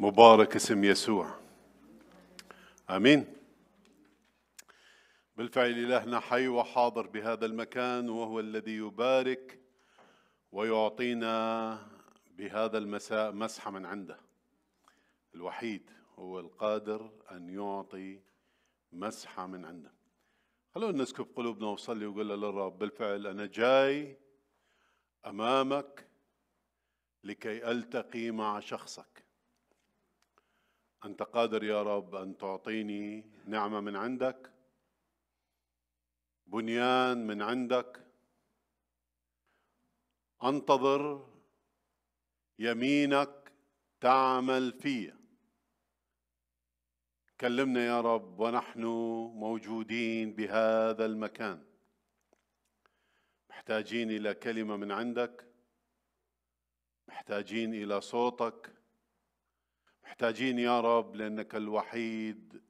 مبارك اسم يسوع امين بالفعل الهنا حي وحاضر بهذا المكان وهو الذي يبارك ويعطينا بهذا المساء مسحه من عنده الوحيد هو القادر ان يعطي مسحه من عنده خلونا نسكب قلوبنا ونصلي ونقول للرب بالفعل انا جاي امامك لكي التقي مع شخصك انت قادر يا رب ان تعطيني نعمه من عندك بنيان من عندك انتظر يمينك تعمل في كلمنا يا رب ونحن موجودين بهذا المكان محتاجين الى كلمه من عندك محتاجين الى صوتك محتاجين يا رب لأنك الوحيد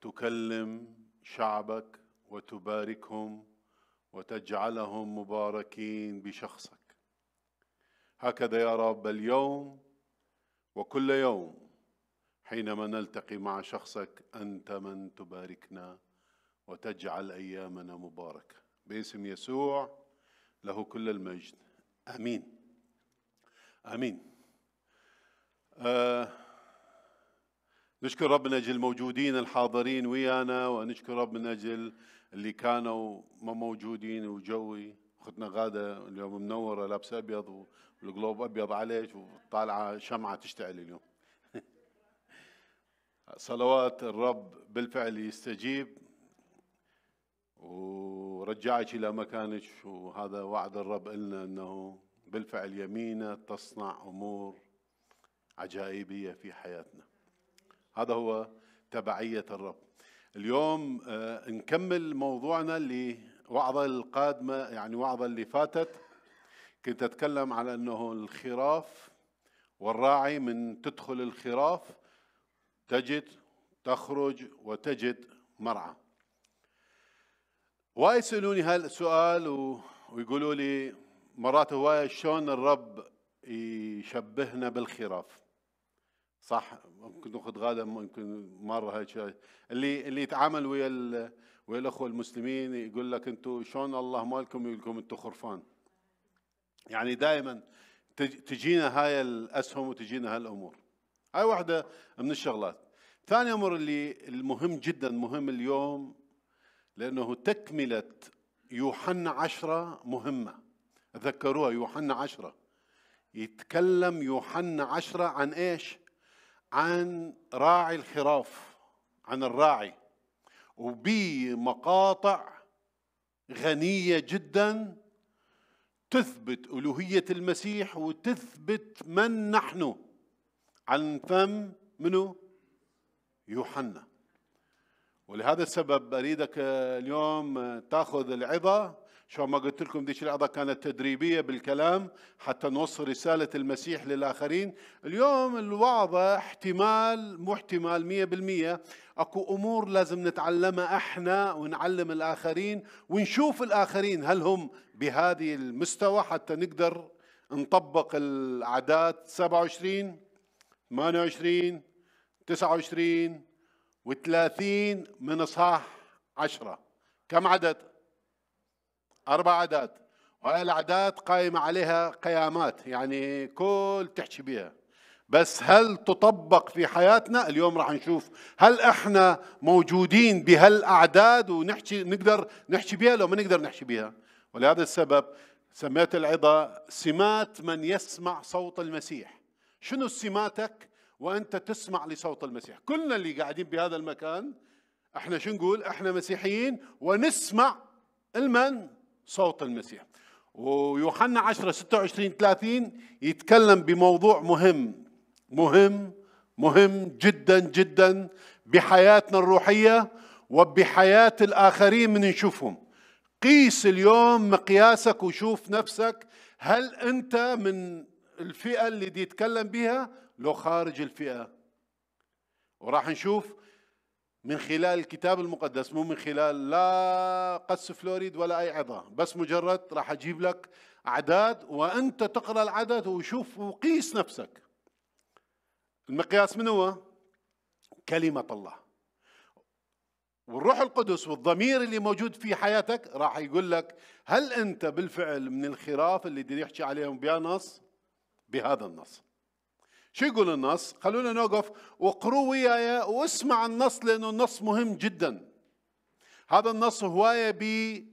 تكلم شعبك وتباركهم وتجعلهم مباركين بشخصك هكذا يا رب اليوم وكل يوم حينما نلتقي مع شخصك انت من تباركنا وتجعل ايامنا مباركه باسم يسوع له كل المجد امين امين آه، نشكر رب من اجل الموجودين الحاضرين ويانا ونشكر رب من اجل اللي كانوا ما موجودين وجوي اختنا غاده اليوم منوره لابسه ابيض والقلوب ابيض عليك وطالعه شمعه تشتعل اليوم. صلوات الرب بالفعل يستجيب ورجعك الى مكانك وهذا وعد الرب لنا انه بالفعل يمينه تصنع امور عجائبية في حياتنا هذا هو تبعية الرب اليوم آه نكمل موضوعنا اللي وعظة القادمة يعني وعظة اللي فاتت كنت أتكلم على أنه الخراف والراعي من تدخل الخراف تجد تخرج وتجد مرعى ويسألوني يسألوني هالسؤال ويقولوا لي مرات هواية شلون الرب يشبهنا بالخراف صح ممكن ناخذ غاده ممكن مره هيك اللي اللي يتعامل ويا ويا الاخوه المسلمين يقول لك انتم شلون الله مالكم يقول لكم انتم خرفان يعني دائما تجينا هاي الاسهم وتجينا هالامور هاي واحده من الشغلات ثاني امر اللي المهم جدا مهم اليوم لانه تكمله يوحنا عشرة مهمة تذكروها يوحنا عشرة يتكلم يوحنا عشرة عن ايش عن راعي الخراف عن الراعي وبمقاطع غنية جدا تثبت ألوهية المسيح وتثبت من نحن عن فم منه يوحنا ولهذا السبب أريدك اليوم تأخذ العظة شو ما قلت لكم ذيك العظة كانت تدريبية بالكلام حتى نوصل رسالة المسيح للآخرين اليوم الوعظة احتمال مو احتمال مية بالمية أكو أمور لازم نتعلمها احنا ونعلم الآخرين ونشوف الآخرين هل هم بهذه المستوى حتى نقدر نطبق العادات 27 28 29 و30 من إصحاح 10 كم عدد؟ أربع عادات وهي العادات قائمة عليها قيامات يعني كل تحكي بها بس هل تطبق في حياتنا اليوم راح نشوف هل احنا موجودين بهالاعداد ونحكي نقدر نحكي بها لو ما نقدر نحكي بها ولهذا السبب سميت العظة سمات من يسمع صوت المسيح شنو سماتك وانت تسمع لصوت المسيح كلنا اللي قاعدين بهذا المكان احنا شو نقول احنا مسيحيين ونسمع المن صوت المسيح ويوحنا 10 26 30 يتكلم بموضوع مهم مهم مهم جدا جدا بحياتنا الروحية وبحياة الآخرين من نشوفهم قيس اليوم مقياسك وشوف نفسك هل أنت من الفئة اللي دي يتكلم بها لو خارج الفئة وراح نشوف من خلال الكتاب المقدس مو من خلال لا قص فلوريد ولا أي عظة بس مجرد راح أجيب لك أعداد وأنت تقرأ العدد وشوف وقيس نفسك المقياس من هو؟ كلمة الله والروح القدس والضمير اللي موجود في حياتك راح يقول لك هل أنت بالفعل من الخراف اللي يحكي عليهم بها نص؟ بهذا النص شو يقول النص؟ خلونا نوقف واقروا وياي واسمع النص لأنه النص مهم جدا هذا النص هواية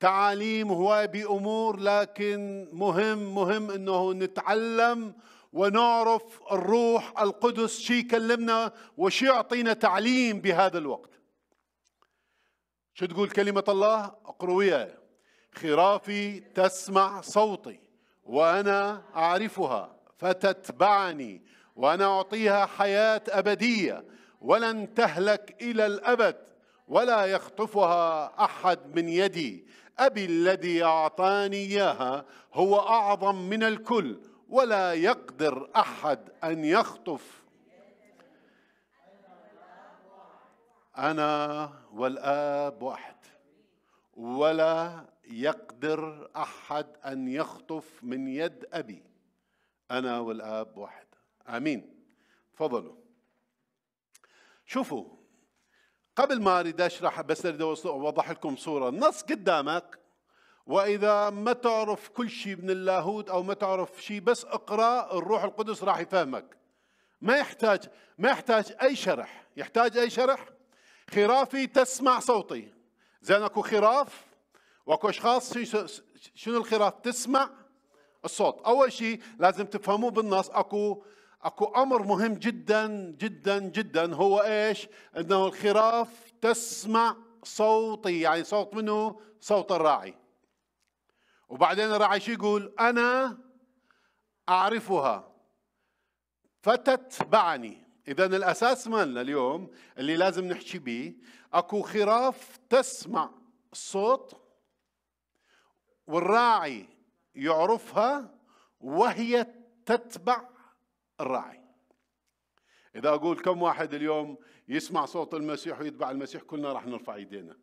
تعاليم هواية بأمور لكن مهم مهم أنه نتعلم ونعرف الروح القدس شي يكلمنا وشي يعطينا تعليم بهذا الوقت شو تقول كلمة الله اقروا وياي خرافي تسمع صوتي وأنا أعرفها فتتبعني وانا اعطيها حياه ابديه ولن تهلك الى الابد ولا يخطفها احد من يدي ابي الذي اعطاني اياها هو اعظم من الكل ولا يقدر احد ان يخطف انا والاب واحد ولا يقدر احد ان يخطف من يد ابي أنا والآب واحد آمين تفضلوا شوفوا قبل ما أريد أشرح بس أريد أوضح لكم صورة النص قدامك وإذا ما تعرف كل شيء من اللاهوت أو ما تعرف شيء بس اقرأ الروح القدس راح يفهمك ما يحتاج ما يحتاج أي شرح يحتاج أي شرح خرافي تسمع صوتي زين اكو خراف واكو اشخاص شنو الخراف تسمع الصوت اول شيء لازم تفهموه بالنص اكو اكو امر مهم جدا جدا جدا هو ايش انه الخراف تسمع صوتي يعني صوت منه صوت الراعي وبعدين الراعي شو يقول انا اعرفها فتتبعني اذا الاساس مالنا اليوم اللي لازم نحكي به اكو خراف تسمع الصوت والراعي يعرفها وهي تتبع الراعي إذا أقول كم واحد اليوم يسمع صوت المسيح ويتبع المسيح كلنا راح نرفع إيدينا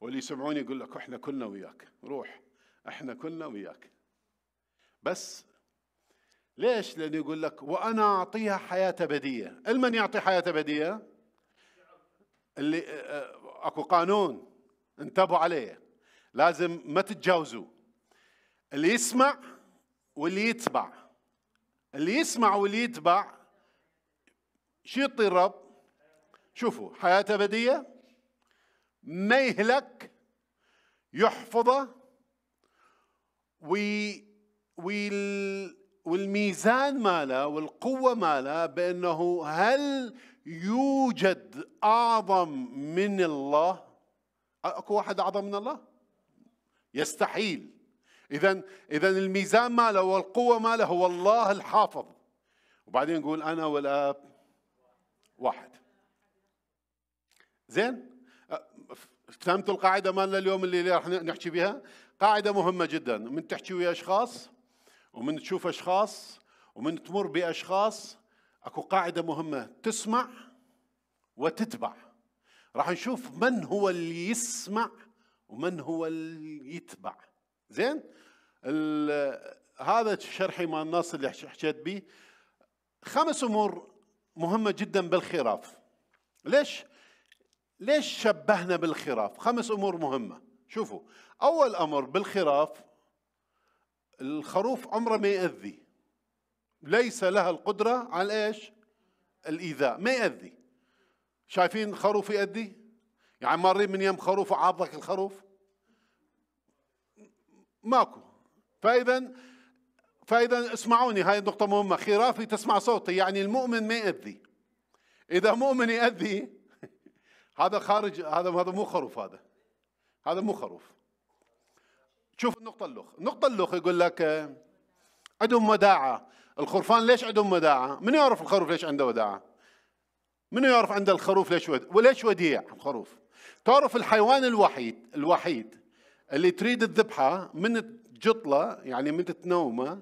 واللي يسمعوني يقول لك إحنا كلنا وياك روح إحنا كلنا وياك بس ليش؟ لأنه يقول لك وأنا أعطيها حياة أبدية المن يعطي حياة أبدية؟ اللي آه، آه، أكو قانون انتبهوا عليه لازم ما تتجاوزوا اللي يسمع واللي يتبع اللي يسمع واللي يتبع شو يعطي الرب شوفوا حياة أبدية ما يهلك يحفظه وي وال والميزان ماله والقوة ماله بأنه هل يوجد أعظم من الله؟ أكو واحد أعظم من الله؟ يستحيل إذا إذا الميزان ماله والقوة ماله هو الله الحافظ وبعدين يقول أنا والآب واحد زين فهمتوا القاعدة مالنا اليوم اللي راح نحكي بها قاعدة مهمة جدا من تحكي ويا أشخاص ومن تشوف أشخاص ومن تمر بأشخاص أكو قاعدة مهمة تسمع وتتبع راح نشوف من هو اللي يسمع ومن هو اللي يتبع زين هذا شرحي مع النص اللي حكيت به خمس امور مهمه جدا بالخراف ليش ليش شبهنا بالخراف خمس امور مهمه شوفوا اول امر بالخراف الخروف عمره ما يأذي ليس لها القدرة على ايش؟ الإيذاء ما يأذي شايفين خروف يأذي؟ يعني مارين من يم خروف وعضك الخروف؟ ماكو فإذا فإذا اسمعوني هاي النقطة مهمة خرافي تسمع صوتي يعني المؤمن ما يأذي إذا مؤمن يأذي هذا خارج هذا هذا مو خروف هذا هذا مو خروف شوف النقطة اللخ النقطة اللخ يقول لك عندهم وداعة الخرفان ليش عندهم وداعة من يعرف الخروف ليش عنده وداعة من يعرف عند الخروف ليش ود... وليش وديع الخروف تعرف الحيوان الوحيد الوحيد اللي تريد الذبحة من جطله يعني من تنومه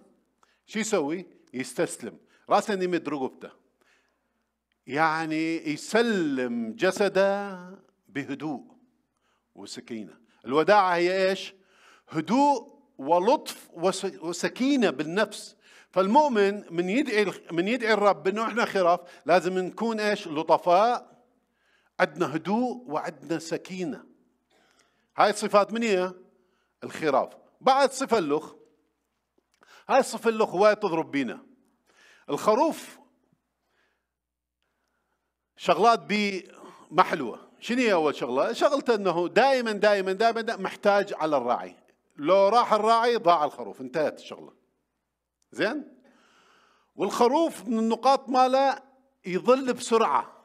شو يسوي؟ يستسلم راسا يمد رقبته يعني يسلم جسده بهدوء وسكينه الوداعه هي ايش؟ هدوء ولطف وسكينه بالنفس فالمؤمن من يدعي من يدعي الرب انه احنا خراف لازم نكون ايش؟ لطفاء عندنا هدوء وعندنا سكينه هاي الصفات من هي؟ الخراف بعد صفة اللخ هاي اللخ هواي تضرب بينا الخروف شغلات بي محلوه شنو هي اول شغله شغلته انه دائما دائما دائما محتاج على الراعي لو راح الراعي ضاع الخروف انتهت الشغله زين والخروف من النقاط ماله يظل بسرعه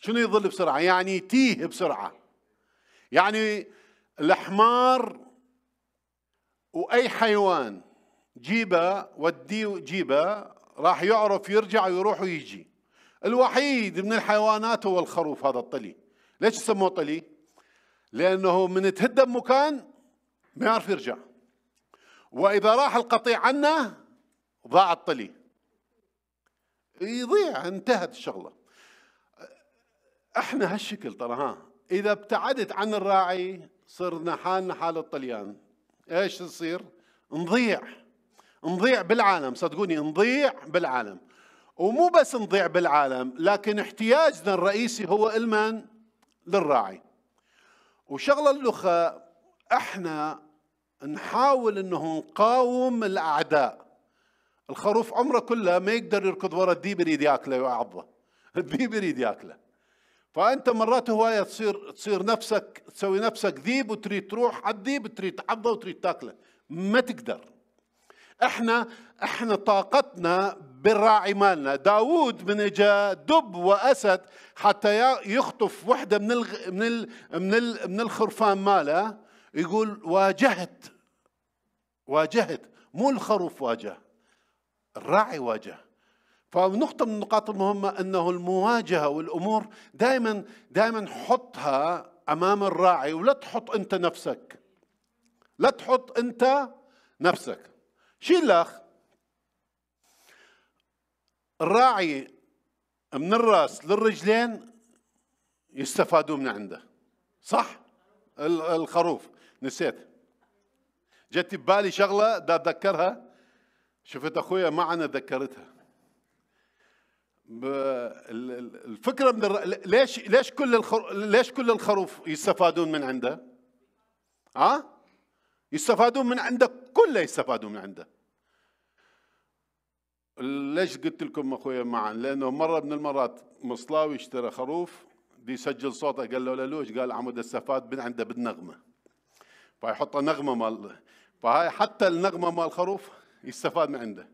شنو يظل بسرعه يعني يتيه بسرعه يعني الحمار واي حيوان جيبه وديه جيبه راح يعرف يرجع ويروح ويجي الوحيد من الحيوانات هو الخروف هذا الطلي ليش يسموه طلي لانه من تهدى بمكان ما يعرف يرجع واذا راح القطيع عنه ضاع الطلي يضيع انتهت الشغله احنا هالشكل ترى ها اذا ابتعدت عن الراعي صرنا حالنا حال الطليان ايش نصير؟ نضيع نضيع بالعالم صدقوني نضيع بالعالم ومو بس نضيع بالعالم لكن احتياجنا الرئيسي هو المن للراعي وشغلة الأخرى احنا نحاول انه نقاوم الاعداء الخروف عمره كله ما يقدر يركض ورا الديب يريد ياكله ويعضه الديب يريد ياكله فانت مرات هوايه تصير تصير نفسك تسوي نفسك ذيب وتريد تروح على الذيب وتريد تعضه وتريد تاكله ما تقدر احنا احنا طاقتنا بالراعي مالنا داوود من اجا دب واسد حتى يخطف وحده من الغ... من ال... من ال... من الخرفان ماله يقول واجهت واجهت مو الخروف واجه الراعي واجه فنقطة من النقاط المهمة أنه المواجهة والأمور دائما دائما حطها أمام الراعي ولا تحط أنت نفسك لا تحط أنت نفسك شيل الأخ الراعي من الراس للرجلين يستفادوا من عنده صح الخروف نسيت جت ببالي شغله دا اتذكرها شفت اخويا معنا ذكرتها الفكره من الر... ليش ليش كل الخر... ليش كل الخروف يستفادون من عنده؟ ها؟ أه؟ يستفادون من عنده كله يستفادون من عنده. ليش قلت لكم اخويا معا؟ لانه مره من المرات مصلاوي اشترى خروف دي صوته قال له لوش قال عمود استفاد من عنده بالنغمه. فيحط نغمه مال فهاي حتى النغمه مال الخروف يستفاد من عنده.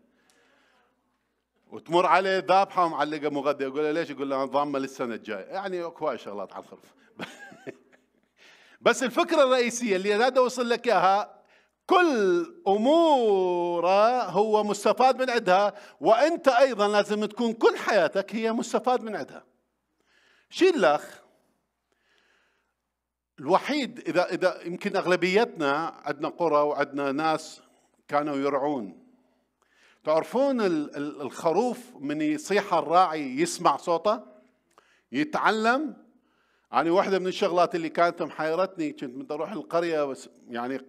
وتمر عليه ذابحه ومعلقه مغذيه يقول له ليش؟ يقول له ضامه للسنه الجايه يعني اكو هواي شغلات على الخرف بس الفكره الرئيسيه اللي اريد اوصل لك اياها كل اموره هو مستفاد من عندها وانت ايضا لازم تكون كل حياتك هي مستفاد من عندها شيل الاخ الوحيد اذا اذا يمكن اغلبيتنا عندنا قرى وعندنا ناس كانوا يرعون تعرفون الخروف من يصيح الراعي يسمع صوته يتعلم يعني واحدة من الشغلات اللي كانت محيرتني كنت بدي أروح القرية بس يعني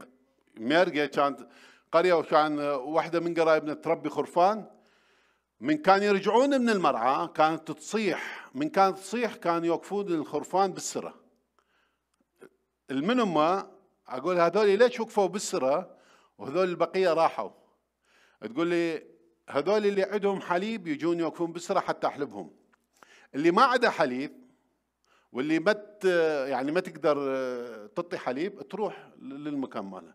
ميرقة كانت قرية وكان واحدة من قرايبنا تربي خرفان من كان يرجعون من المرعى كانت تصيح من كانت تصيح كان يوقفون الخرفان بالسرة المنهم أقول هذول ليش وقفوا بالسرة وهذول البقية راحوا تقول لي هذول اللي عندهم حليب يجون يوقفون بسرعة حتى أحلبهم اللي ما عنده حليب واللي ما يعني ما تقدر آه، تطي حليب تروح للمكان ماله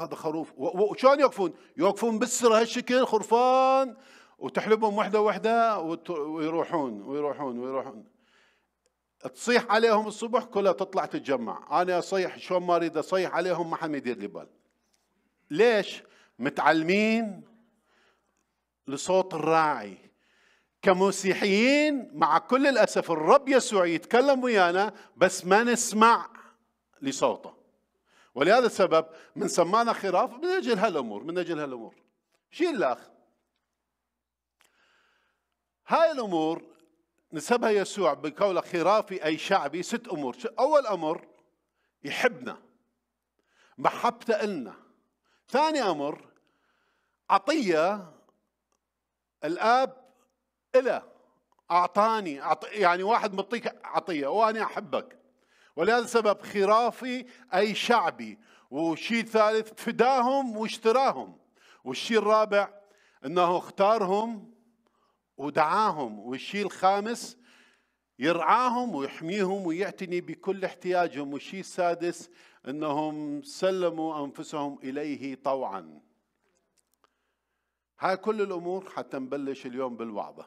هذا خروف وشلون يوقفون؟ يوقفون بالسرة هالشكل خرفان وتحلبهم وحدة وحدة ويروحون ويروحون ويروحون تصيح عليهم الصبح كلها تطلع تتجمع أنا أصيح شلون ما أريد أصيح عليهم ما حد يدير لي بال ليش؟ متعلمين لصوت الراعي كمسيحيين مع كل الأسف الرب يسوع يتكلم ويانا بس ما نسمع لصوته ولهذا السبب من سمانا خراف من أجل هالأمور من أجل هالأمور شيل الأخ هاي الأمور نسبها يسوع بقوله خرافي أي شعبي ست أمور أول أمر يحبنا محبته إلنا ثاني أمر عطية الاب إلى اعطاني يعني واحد معطيك عطيه وانا احبك ولهذا السبب خرافي اي شعبي وشيء ثالث فداهم واشتراهم والشيء الرابع انه اختارهم ودعاهم والشيء الخامس يرعاهم ويحميهم ويعتني بكل احتياجهم والشيء السادس انهم سلموا انفسهم اليه طوعا هاي كل الامور حتى نبلش اليوم بالوعظه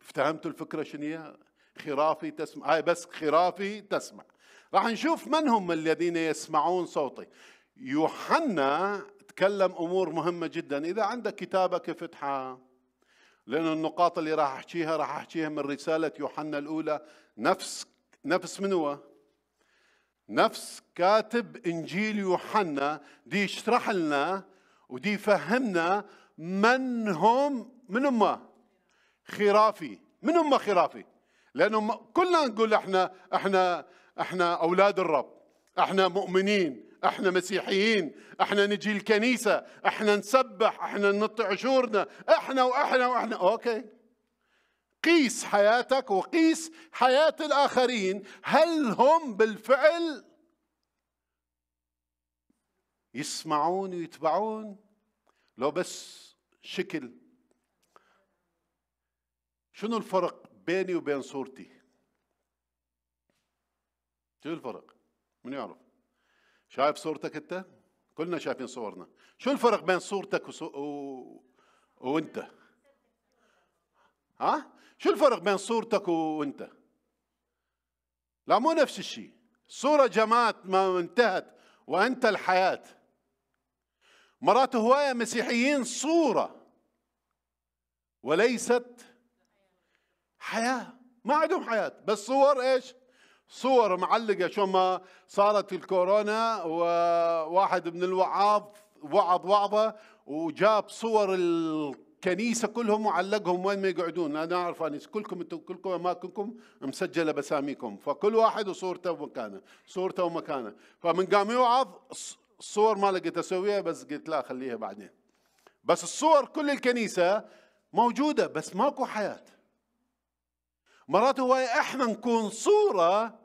افتهمتوا الفكره شنو خرافي تسمع هاي بس خرافي تسمع راح نشوف من هم الذين يسمعون صوتي يوحنا تكلم امور مهمه جدا اذا عندك كتابك افتحها لأن النقاط اللي راح أحكيها راح أحكيها من رسالة يوحنا الأولى نفس نفس من هو؟ نفس كاتب إنجيل يوحنا دي يشرح لنا ودي فهمنا من هم من هم خرافي من هم خرافي لانه كلنا نقول احنا احنا احنا اولاد الرب احنا مؤمنين احنا مسيحيين احنا نجي الكنيسه احنا نسبح احنا ننطي عشورنا احنا واحنا واحنا اوكي قيس حياتك وقيس حياه الاخرين هل هم بالفعل يسمعون ويتبعون لو بس شكل شنو الفرق بيني وبين صورتي شنو الفرق من يعرف شايف صورتك انت كلنا شايفين صورنا شو الفرق بين صورتك وصو... و... وانت ها شو الفرق بين صورتك وانت لا مو نفس الشيء صورة جمعت ما انتهت وانت الحياه مرات هواية مسيحيين صورة وليست حياة ما عندهم حياة بس صور إيش صور معلقة شو ما صارت الكورونا وواحد من الوعاظ وعظ وعظة وجاب صور الكنيسة كلهم وعلقهم وين ما يقعدون أنا أعرف أني كلكم أنتم كلكم أماكنكم مسجلة بأساميكم فكل واحد وصورته ومكانه صورته ومكانه فمن قام يوعظ الصور ما لقيت اسويها بس قلت لا خليها بعدين بس الصور كل الكنيسه موجوده بس ماكو حياه مرات هو احنا نكون صوره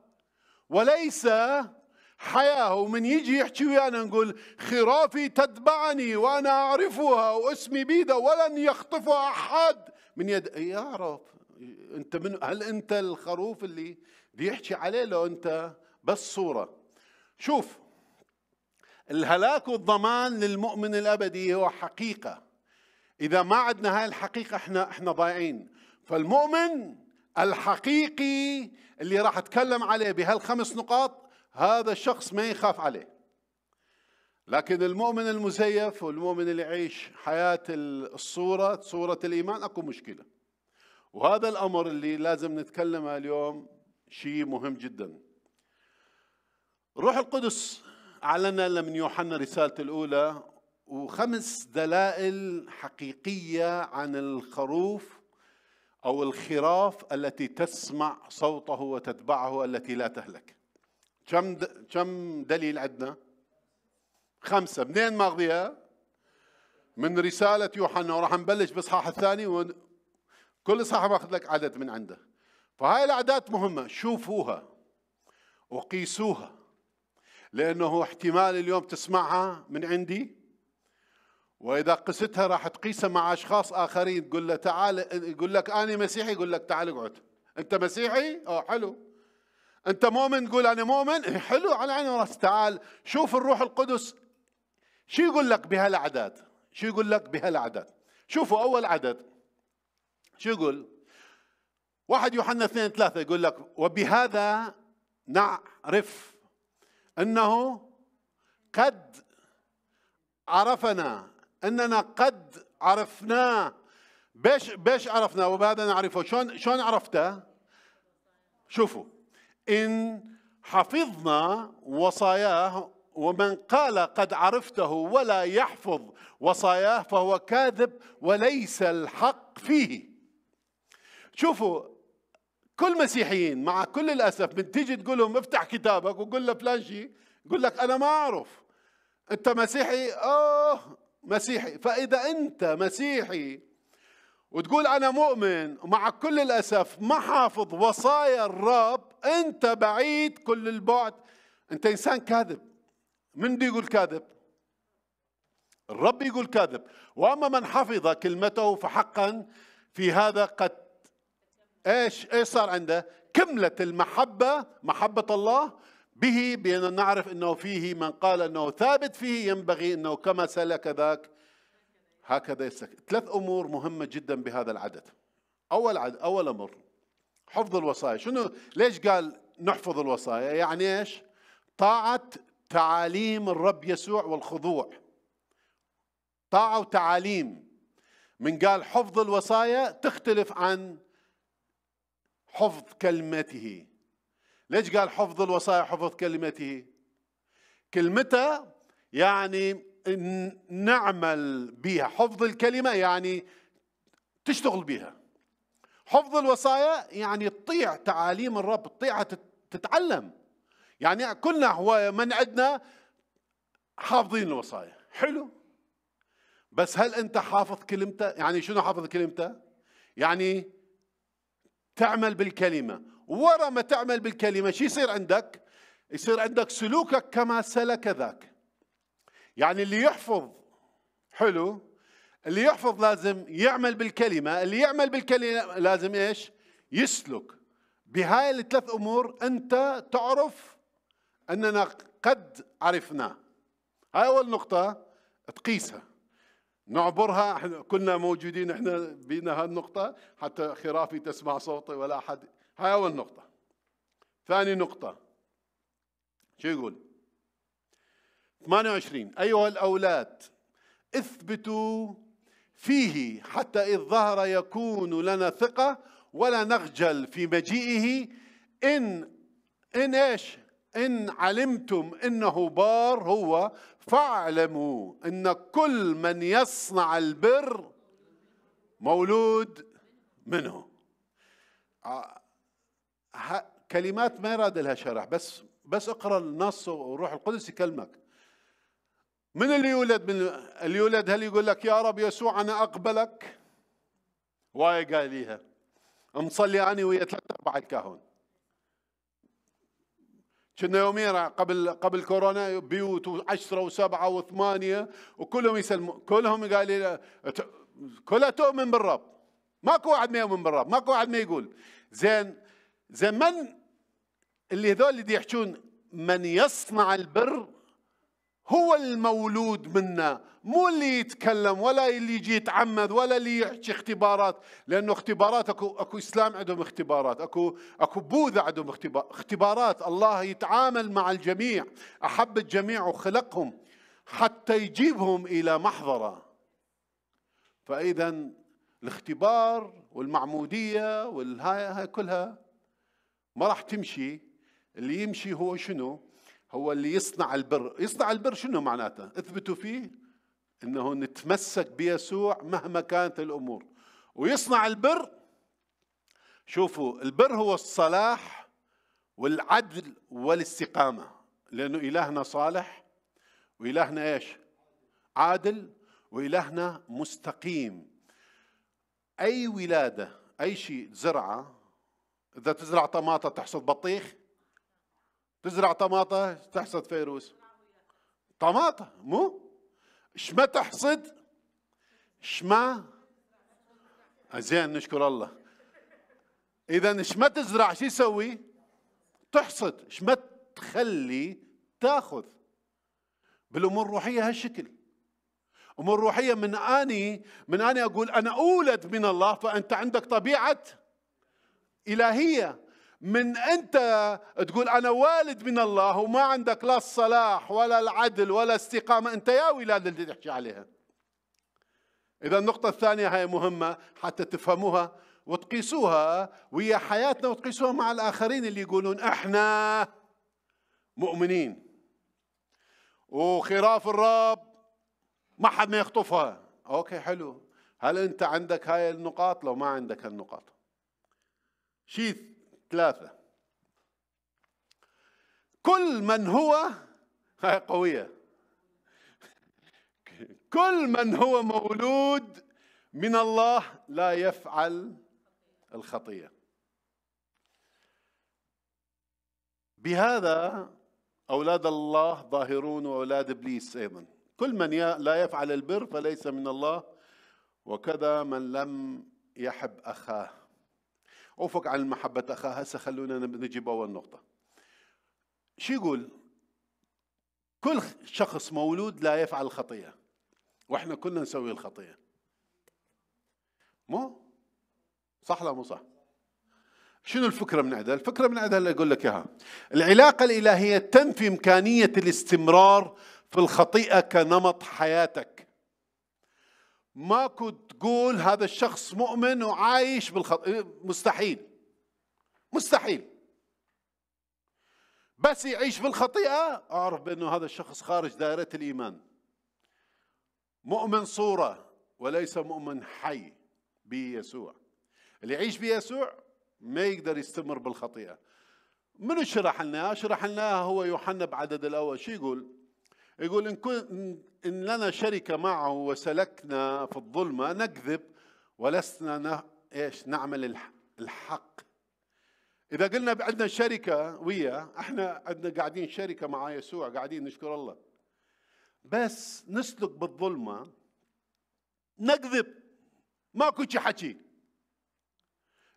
وليس حياه ومن يجي يحكي ويانا نقول خرافي تتبعني وانا اعرفها واسمي بيده ولن يخطفها احد من يد يعرف انت من هل انت الخروف اللي بيحكي عليه لو انت بس صوره شوف الهلاك والضمان للمؤمن الابدي هو حقيقه اذا ما عندنا هاي الحقيقه احنا احنا ضايعين فالمؤمن الحقيقي اللي راح اتكلم عليه بهالخمس نقاط هذا الشخص ما يخاف عليه لكن المؤمن المزيف والمؤمن اللي يعيش حياة الصورة صورة الإيمان أكو مشكلة وهذا الأمر اللي لازم نتكلم اليوم شيء مهم جدا روح القدس أعلن لنا من يوحنا رسالته الأولى وخمس دلائل حقيقية عن الخروف أو الخراف التي تسمع صوته وتتبعه التي لا تهلك كم كم دليل عندنا؟ خمسة منين ماخذيها؟ من رسالة يوحنا وراح نبلش بالإصحاح الثاني وكل إصحاح باخذ لك عدد من عنده فهاي الأعداد مهمة شوفوها وقيسوها لأنه احتمال اليوم تسمعها من عندي وإذا قستها راح تقيسها مع أشخاص آخرين تقول له تعال يقول لك أنا مسيحي يقول لك تعال اقعد أنت مسيحي؟ أو حلو أنت مؤمن تقول أنا مؤمن؟ إيه، حلو على عيني وراسي تعال شوف الروح القدس شو يقول لك بهالأعداد؟ شو يقول لك بهالأعداد؟ شوفوا أول عدد شو يقول؟ واحد يوحنا اثنين ثلاثة يقول لك وبهذا نعرف انه قد عرفنا اننا قد عرفناه باش باش عرفنا وبهذا نعرفه شلون شلون عرفته؟ شوفوا ان حفظنا وصاياه ومن قال قد عرفته ولا يحفظ وصاياه فهو كاذب وليس الحق فيه شوفوا كل مسيحيين مع كل الأسف بتيجي تقول لهم افتح كتابك وقول له فلان شيء يقول لك أنا ما أعرف أنت مسيحي آه مسيحي فإذا أنت مسيحي وتقول أنا مؤمن ومع كل الأسف ما حافظ وصايا الرب أنت بعيد كل البعد أنت إنسان كاذب من بده يقول كاذب الرب يقول كاذب وأما من حفظ كلمته فحقا في هذا قد ايش ايش صار عنده؟ كملت المحبه محبه الله به بان نعرف انه فيه من قال انه ثابت فيه ينبغي انه كما سلك ذاك هكذا يسلك ثلاث امور مهمه جدا بهذا العدد اول عد اول امر حفظ الوصايا شنو ليش قال نحفظ الوصايا يعني ايش طاعه تعاليم الرب يسوع والخضوع طاعه وتعاليم من قال حفظ الوصايا تختلف عن حفظ كلمته ليش قال حفظ الوصايا حفظ كلمته كلمتها يعني نعمل بها حفظ الكلمة يعني تشتغل بها حفظ الوصايا يعني تطيع تعاليم الرب تطيع تتعلم يعني كلنا هو من عندنا حافظين الوصايا حلو بس هل انت حافظ كلمته يعني شنو حافظ كلمته يعني تعمل بالكلمة ورا ما تعمل بالكلمة شو يصير عندك يصير عندك سلوكك كما سلك ذاك يعني اللي يحفظ حلو اللي يحفظ لازم يعمل بالكلمة اللي يعمل بالكلمة لازم إيش يسلك بهاي الثلاث أمور أنت تعرف أننا قد عرفناه هاي أول نقطة تقيسها نعبرها احنا كنا موجودين احنا بين هالنقطة حتى خرافي تسمع صوتي ولا أحد هاي أول نقطة ثاني نقطة شو يقول 28 أيها الأولاد اثبتوا فيه حتى إذ ظهر يكون لنا ثقة ولا نخجل في مجيئه إن إن إيش إن علمتم إنه بار هو فاعلموا إن كل من يصنع البر مولود منه آه، كلمات ما يراد لها شرح بس بس اقرا النص والروح القدس يكلمك من اللي يولد من اللي يولد هل يقول لك يا رب يسوع انا اقبلك واي قال ليها مصلي انا ويا ثلاث اربع الكهون كنا يوميا قبل قبل كورونا بيوت وعشرة وسبعة وثمانية وكلهم يسلمون كلهم قال لي كلها تؤمن بالرب ماكو واحد ما يؤمن بالرب ماكو واحد ما يقول زين زين من اللي هذول اللي يحجون من يصنع البر هو المولود منا مو اللي يتكلم ولا اللي يجي يتعمد ولا اللي يحكي اختبارات لانه اختبارات اكو اكو اسلام عندهم اختبارات اكو اكو بوذا عندهم اختبارات الله يتعامل مع الجميع احب الجميع وخلقهم حتى يجيبهم الى محضره فاذا الاختبار والمعموديه والهاي هاي كلها ما راح تمشي اللي يمشي هو شنو؟ هو اللي يصنع البر يصنع البر شنو معناته اثبتوا فيه انه نتمسك بيسوع مهما كانت الامور ويصنع البر شوفوا البر هو الصلاح والعدل والاستقامه لانه الهنا صالح والهنا ايش عادل والهنا مستقيم اي ولاده اي شيء زرعه اذا تزرع طماطه تحصد بطيخ تزرع طماطة تحصد فيروز طماطة مو شما تحصد شما زين نشكر الله إذا شما تزرع شو يسوي تحصد شما تخلي تاخذ بالأمور الروحية هالشكل أمور روحية من أني من أني أقول أنا أولد من الله فأنت عندك طبيعة إلهية من انت تقول انا والد من الله وما عندك لا الصلاح ولا العدل ولا استقامه انت يا ولاد اللي تحكي عليها اذا النقطه الثانيه هي مهمه حتى تفهموها وتقيسوها ويا حياتنا وتقيسوها مع الاخرين اللي يقولون احنا مؤمنين وخراف الرب ما حد ما يخطفها اوكي حلو هل انت عندك هاي النقاط لو ما عندك هالنقاط شيث ثلاثة كل من هو هاي قوية كل من هو مولود من الله لا يفعل الخطية بهذا أولاد الله ظاهرون وأولاد إبليس أيضا كل من لا يفعل البر فليس من الله وكذا من لم يحب أخاه انفق عن محبة أخاه هسه خلونا نجيب أول نقطة شو يقول كل شخص مولود لا يفعل خطية وإحنا كلنا نسوي الخطية مو صح لا مو صح شنو الفكرة من عندها الفكرة من عندها اللي أقول لك إياها العلاقة الإلهية تنفي إمكانية الاستمرار في الخطيئة كنمط حياتك ماكو تقول هذا الشخص مؤمن وعايش بالخط مستحيل مستحيل بس يعيش بالخطيئة أعرف بأنه هذا الشخص خارج دائرة الإيمان مؤمن صورة وليس مؤمن حي بيسوع اللي يعيش بيسوع ما يقدر يستمر بالخطيئة من شرح لنا شرح لنا هو يوحنا بعدد الأول شو يقول يقول إن, كن إن لنا شركة معه وسلكنا في الظلمة نكذب ولسنا إيش نعمل الحق إذا قلنا عندنا شركة وياه احنا عندنا قاعدين شركة مع يسوع قاعدين نشكر الله بس نسلك بالظلمة نكذب ماكو شي حكي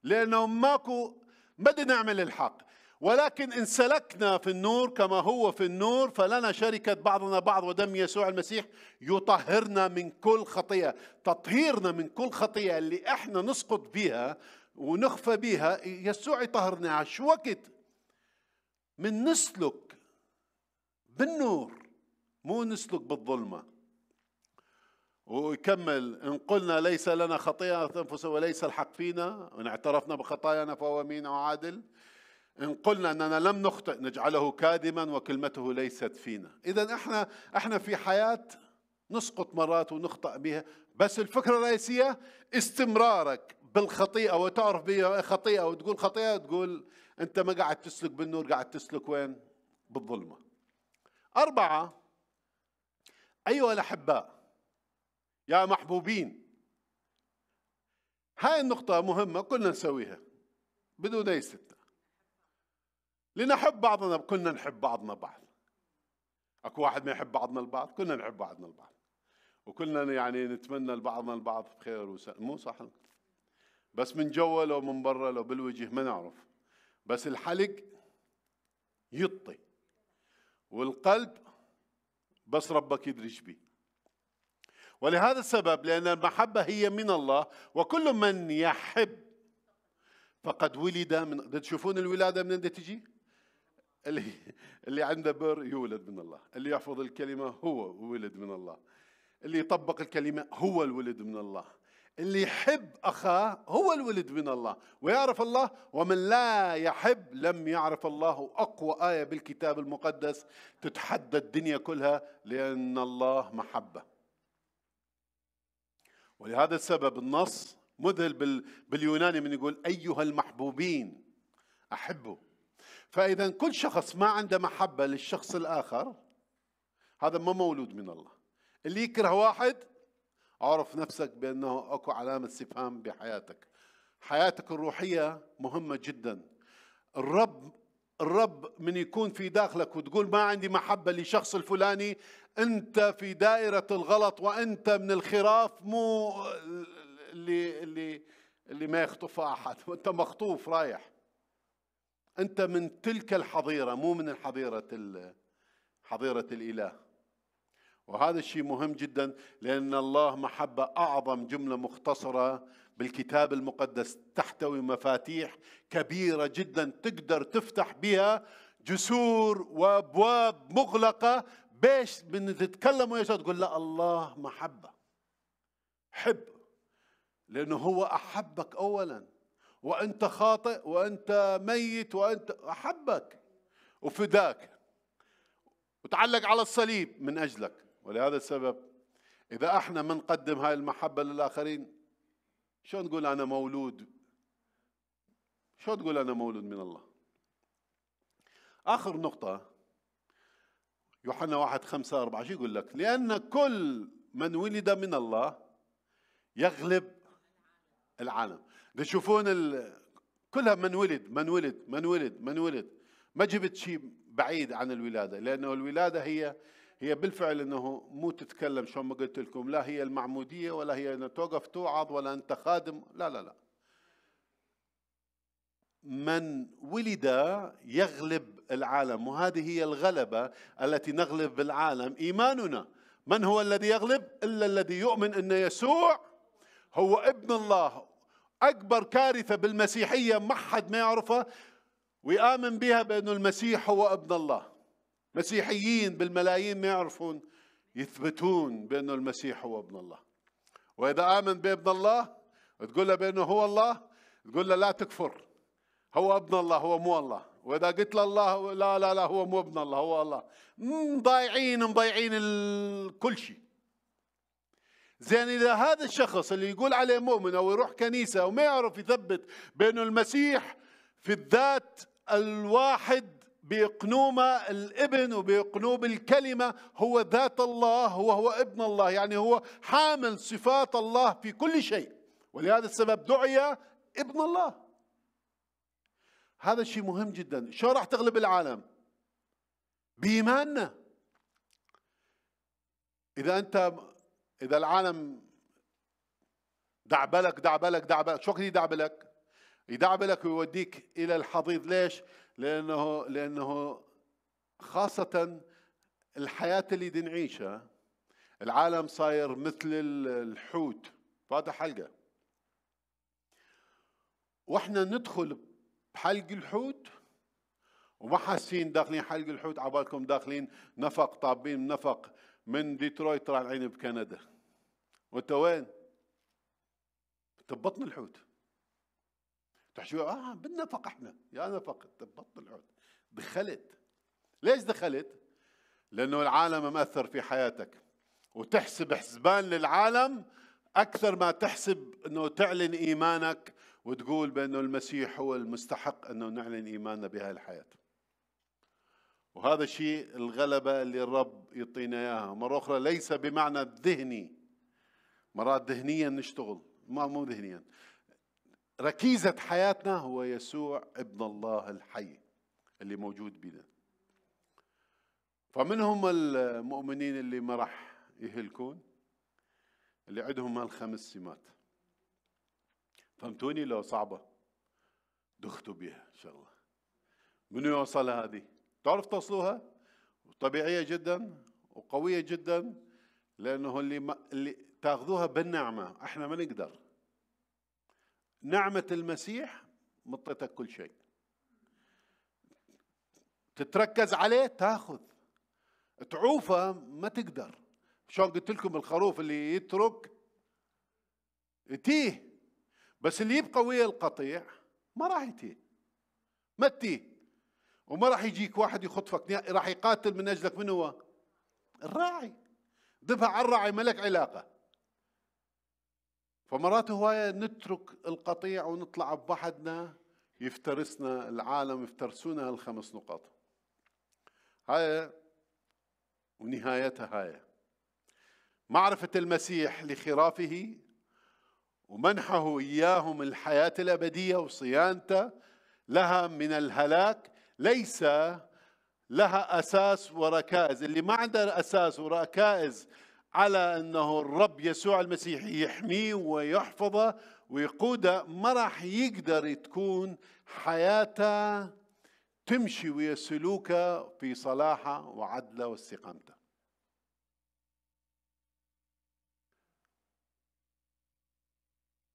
لأنه ماكو ما بدنا نعمل الحق ولكن إن سلكنا في النور كما هو في النور فلنا شركة بعضنا بعض ودم يسوع المسيح يطهرنا من كل خطية تطهيرنا من كل خطية اللي احنا نسقط بها ونخفى بها يسوع يطهرنا على شو وقت من نسلك بالنور مو نسلك بالظلمة ويكمل إن قلنا ليس لنا خطيئة أنفسنا وليس الحق فينا وإن اعترفنا بخطايانا فهو مين وعادل إن قلنا أننا لم نخطئ نجعله كادما وكلمته ليست فينا إذا إحنا إحنا في حياة نسقط مرات ونخطأ بها بس الفكرة الرئيسية استمرارك بالخطيئة وتعرف بها خطيئة وتقول خطيئة تقول أنت ما قاعد تسلك بالنور قاعد تسلك وين بالظلمة أربعة أيها الأحباء يا محبوبين هاي النقطة مهمة كلنا نسويها بدون أي ستة لنحب بعضنا كلنا نحب بعضنا بعض اكو واحد ما يحب بعضنا البعض كلنا نحب بعضنا البعض وكلنا يعني نتمنى لبعضنا البعض بخير وسلام مو صح بس من جوا لو من برا لو بالوجه ما نعرف بس الحلق يطي والقلب بس ربك ايش به ولهذا السبب لأن المحبة هي من الله وكل من يحب فقد ولد من تشوفون الولادة من عند تجي؟ اللي اللي عنده بر يولد من الله اللي يحفظ الكلمة هو ولد من الله اللي يطبق الكلمة هو الولد من الله اللي يحب أخاه هو الولد من الله ويعرف الله ومن لا يحب لم يعرف الله اقوى آية بالكتاب المقدس تتحدى الدنيا كلها لأن الله محبة ولهذا السبب النص مذهل باليوناني من يقول أيها المحبوبين أحبوا فإذا كل شخص ما عنده محبة للشخص الآخر هذا ما مولود من الله اللي يكره واحد اعرف نفسك بأنه أكو علامة استفهام بحياتك حياتك الروحية مهمة جدا الرب الرب من يكون في داخلك وتقول ما عندي محبة لشخص الفلاني أنت في دائرة الغلط وأنت من الخراف مو اللي اللي اللي ما يخطفها أحد وأنت مخطوف رايح أنت من تلك الحظيرة مو من حظيرة حظيرة الإله وهذا الشيء مهم جدا لأن الله محبة أعظم جملة مختصرة بالكتاب المقدس تحتوي مفاتيح كبيرة جدا تقدر تفتح بها جسور وابواب مغلقه بيش من تتكلم ويا تقول لا الله محبه حب لانه هو احبك اولا وأنت خاطئ وأنت ميت وأنت أحبك وفداك وتعلق على الصليب من أجلك ولهذا السبب إذا احنا ما نقدم هاي المحبة للآخرين شو نقول أنا مولود شو تقول أنا مولود من الله آخر نقطة يوحنا واحد خمسة أربعة شو يقول لك لأن كل من ولد من الله يغلب العالم بتشوفون ال... كلها من ولد من ولد من ولد من ولد ما جبت شيء بعيد عن الولادة لأنه الولادة هي هي بالفعل أنه مو تتكلم شو ما قلت لكم لا هي المعمودية ولا هي انه توقف توعظ ولا أنت خادم لا لا لا من ولد يغلب العالم وهذه هي الغلبة التي نغلب بالعالم إيماننا من هو الذي يغلب إلا الذي يؤمن أن يسوع هو ابن الله أكبر كارثة بالمسيحية ما حد ما يعرفها ويآمن بها بأنه المسيح هو ابن الله مسيحيين بالملايين ما يعرفون يثبتون بأنه المسيح هو ابن الله وإذا آمن بابن الله تقول له بأنه هو الله تقول له لا تكفر هو ابن الله هو مو الله واذا قلت له الله لا لا لا هو مو ابن الله هو الله مضايعين مضيعين كل شيء زين اذا هذا الشخص اللي يقول عليه مؤمن او يروح كنيسه وما يعرف يثبت بانه المسيح في الذات الواحد باقنوم الابن وبإقنوم الكلمة هو ذات الله وهو ابن الله يعني هو حامل صفات الله في كل شيء ولهذا السبب دعي ابن الله هذا شيء مهم جدا شو راح تغلب العالم بإيماننا إذا أنت اذا العالم دعبلك دعبلك دعبلك شو يدعبلك يدعبلك ويوديك الى الحضيض ليش لانه لانه خاصه الحياه اللي بنعيشها العالم صاير مثل الحوت فاتح حلقه واحنا ندخل بحلق الحوت وما حاسين داخلين حلق الحوت عبالكم داخلين نفق طابين نفق من ديترويت طلع العين بكندا وانت وين؟ انت ببطن الحوت تحشو اه بدنا نفق احنا يا نفق انت ببطن الحوت دخلت ليش دخلت؟ لانه العالم مأثر في حياتك وتحسب حسبان للعالم اكثر ما تحسب انه تعلن ايمانك وتقول بانه المسيح هو المستحق انه نعلن ايماننا بهذه الحياه. وهذا الشيء الغلبة اللي الرب يعطينا إياها مرة أخرى ليس بمعنى الذهني مرات ذهنيا نشتغل ما مو ذهنيا ركيزة حياتنا هو يسوع ابن الله الحي اللي موجود بنا فمنهم المؤمنين اللي ما راح يهلكون اللي عندهم هالخمس سمات فهمتوني لو صعبة دختوا بها إن شاء الله منو يوصل هذه تعرف توصلوها طبيعية جدا وقوية جدا لأنه اللي, ما اللي تاخذوها بالنعمة احنا ما نقدر نعمة المسيح مطيتك كل شيء تتركز عليه تاخذ تعوفه ما تقدر شلون قلت لكم الخروف اللي يترك يتيه بس اللي يبقى ويا القطيع ما راح يتيه ما تتيه وما راح يجيك واحد يخطفك راح يقاتل من اجلك من هو؟ الراعي دفع على الراعي ما لك علاقه فمرات هوايه نترك القطيع ونطلع بوحدنا يفترسنا العالم يفترسونا هالخمس نقاط هاي ونهايتها هاي معرفة المسيح لخرافه ومنحه إياهم الحياة الأبدية وصيانته لها من الهلاك ليس لها اساس وركائز اللي ما عندها اساس وركائز على انه الرب يسوع المسيح يحميه ويحفظه ويقوده ما راح يقدر تكون حياته تمشي ويا سلوكه في صلاحه وعدله واستقامته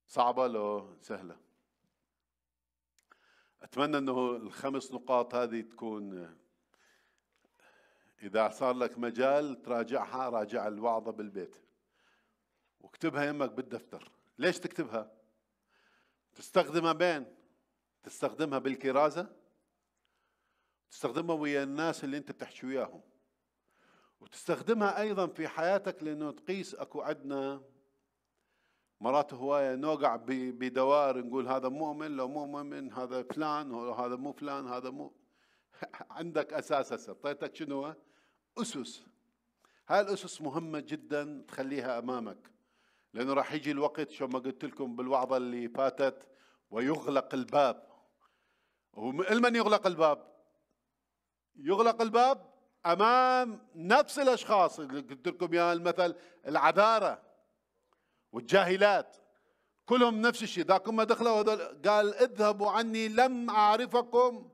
صعبه لو سهله أتمنى أنه الخمس نقاط هذه تكون إذا صار لك مجال تراجعها راجع الوعظة بالبيت واكتبها يمك بالدفتر ليش تكتبها تستخدمها بين تستخدمها بالكرازة تستخدمها ويا الناس اللي انت بتحكي وياهم وتستخدمها ايضا في حياتك لانه تقيس اكو عندنا مرات هواية نوقع بدوار نقول هذا مؤمن لو مو مؤمن هذا فلان هذا مو فلان هذا مو عندك أساس هسه اعطيتك شنو أسس هاي الأسس مهمة جدا تخليها أمامك لأنه راح يجي الوقت شو ما قلت لكم بالوعظة اللي فاتت ويغلق الباب ومن يغلق الباب يغلق الباب أمام نفس الأشخاص اللي قلت لكم يا المثل العذارة والجاهلات كلهم نفس الشيء ذاك ما دخلوا قال اذهبوا عني لم أعرفكم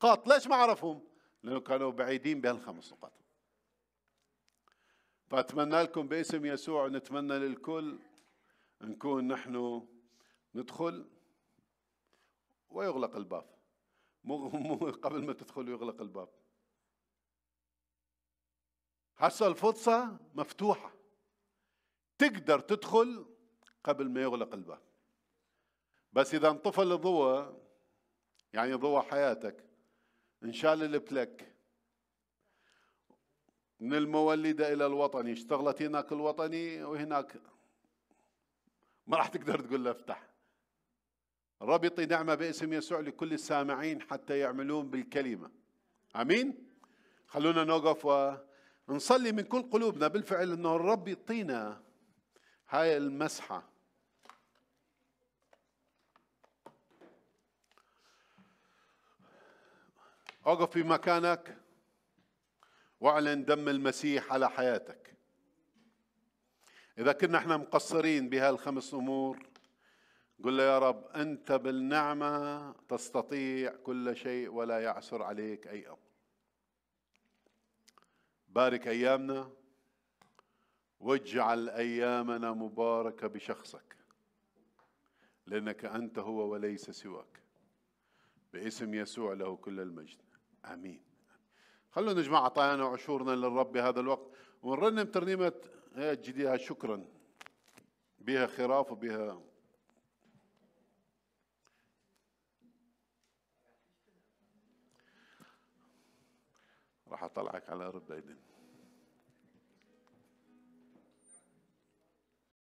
قط ليش ما عرفهم لأنه كانوا بعيدين بهالخمس نقاط فأتمنى لكم باسم يسوع نتمنى للكل نكون نحن ندخل ويغلق الباب مو مو قبل ما تدخل ويغلق الباب هسه الفرصة مفتوحة تقدر تدخل قبل ما يغلق الباب بس إذا انطفل الضوء يعني ضوء حياتك انشال البلك من المولدة إلى الوطني اشتغلت هناك الوطني وهناك ما راح تقدر تقول له افتح ربطي نعمة باسم يسوع لكل السامعين حتى يعملون بالكلمة أمين خلونا نوقف ونصلي من كل قلوبنا بالفعل أنه الرب يعطينا هاي المسحة اقف في مكانك واعلن دم المسيح على حياتك اذا كنا احنا مقصرين بهالخمس امور قل له يا رب انت بالنعمه تستطيع كل شيء ولا يعسر عليك اي امر بارك ايامنا واجعل ايامنا مباركه بشخصك لانك انت هو وليس سواك باسم يسوع له كل المجد امين خلونا نجمع عطايانا وعشورنا للرب بهذا الوقت ونرنم ترنيمه جديده شكرا بها خراف وبها راح اطلعك على رب ايدين